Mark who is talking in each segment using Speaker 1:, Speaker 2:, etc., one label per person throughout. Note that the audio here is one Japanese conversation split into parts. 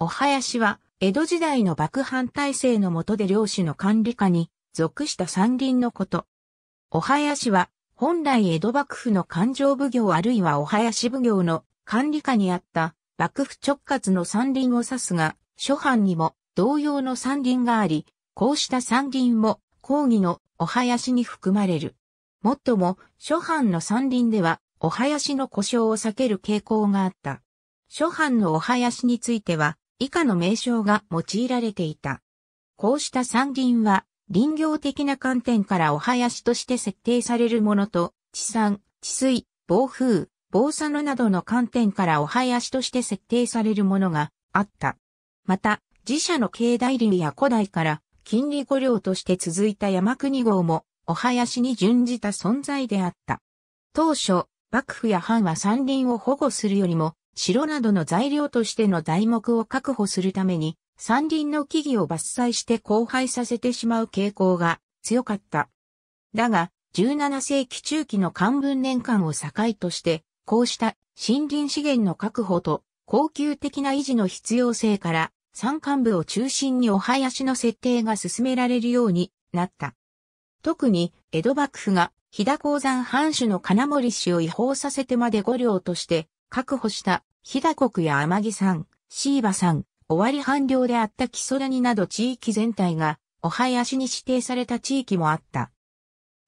Speaker 1: お囃子は、江戸時代の幕藩体制の下で領主の管理下に属した山林のこと。お囃子は、本来江戸幕府の勘定奉行あるいはお囃子奉行の管理下にあった幕府直轄の山林を指すが、諸藩にも同様の山林があり、こうした山林も講義のお囃子に含まれる。もっとも、諸藩の山林では、お囃子の故障を避ける傾向があった。諸藩のお囃子については、以下の名称が用いられていた。こうした山林は、林業的な観点からお囃子として設定されるものと、地産、地水、暴風、防砂のなどの観点からお囃子として設定されるものがあった。また、自社の境内林や古代から近隣御領として続いた山国号もお囃子に準じた存在であった。当初、幕府や藩は山林を保護するよりも城などの材料としての材木を確保するために、山林の木々を伐採して荒廃させてしまう傾向が強かった。だが、17世紀中期の漢文年間を境として、こうした森林資源の確保と恒久的な維持の必要性から、山間部を中心にお囃子の設定が進められるようになった。特に、江戸幕府が、飛騨鉱山藩主の金森氏を違法させてまで五両として、確保した日田国や天城山、椎葉山、尾張半領であった木曽谷など地域全体が、お囃子に指定された地域もあった。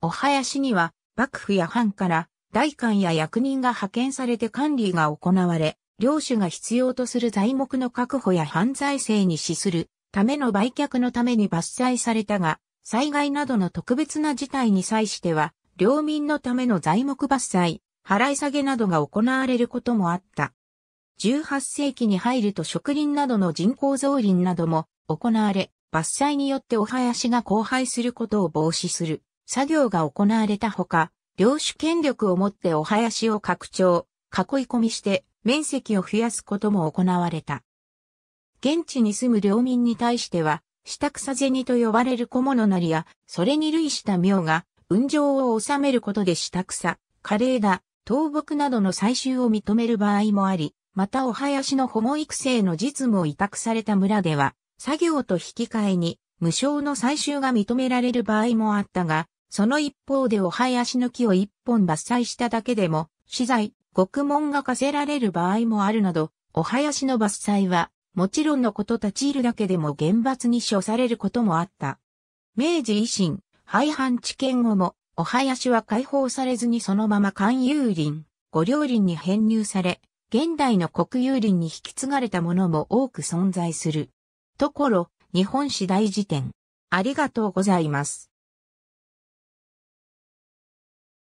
Speaker 1: お囃子には、幕府や藩から、代官や役人が派遣されて管理が行われ、領主が必要とする材木の確保や犯罪性に資するための売却のために伐採されたが、災害などの特別な事態に際しては、領民のための材木伐採、払い下げなどが行われることもあった。18世紀に入ると植林などの人工造林なども行われ、伐採によってお囃子が荒廃することを防止する作業が行われたほか、領主権力を持ってお囃子を拡張、囲い込みして面積を増やすことも行われた。現地に住む領民に対しては、下草銭と呼ばれる小物なりや、それに類した苗が、運上を収めることで下草、枯れ枝、倒木などの採集を認める場合もあり、またお囃子の保護育成の実務を委託された村では、作業と引き換えに、無償の採集が認められる場合もあったが、その一方でお囃子の木を一本伐採しただけでも、資材、獄門が課せられる場合もあるなど、お囃子の伐採は、もちろんのこと立ち入るだけでも厳罰に処されることもあった。明治維新、廃藩置県後も、お囃子は解放されずにそのまま勧有林、五料林に編入され、現代の国有林に引き継がれたものも多く存在する。ところ、日本史大辞典。ありがとうございます。